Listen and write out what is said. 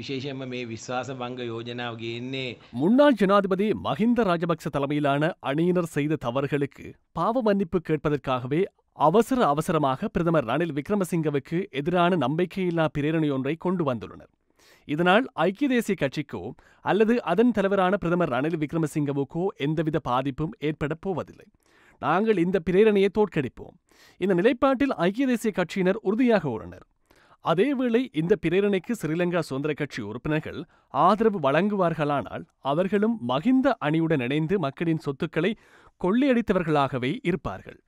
விசேஷம் விசுவாச பங்க யோஜனாவுக்கு என்ன முன்னாள் ஜனாதிபதி மஹிந்த ராஜபக்ச தலைமையிலான அணியினர் செய்த தவறுகளுக்கு பாவ மன்னிப்பு கேட்பதற்காகவே அவசர அவசரமாக பிரதமர் ரணில் விக்ரமசிங்கவுக்கு எதிரான நம்பிக்கையில்லா பிரேரணை ஒன்றை கொண்டு வந்துள்ளனர் இதனால் ஐக்கிய தேசிய கட்சிக்கோ அல்லது அதன் தலைவரான பிரதமர் ரணில் விக்ரமசிங்கவுக்கோ எந்தவித பாதிப்பும் ஏற்படப் போவதில்லை நாங்கள் இந்த பிரேரணையை தோற்கடிப்போம் இந்த நிலைப்பாட்டில் ஐக்கிய தேசிய கட்சியினர் உறுதியாக உள்ளனர் அதேவேளை இந்த பிரேரணைக்கு ஸ்ரீலங்கா சுதந்திர கட்சி உறுப்பினர்கள் ஆதரவு வழங்குவார்களானால் அவர்களும் மகிந்த அணியுடன் இணைந்து மக்களின் சொத்துக்களை கொள்ளையடித்தவர்களாகவே இருப்பார்கள்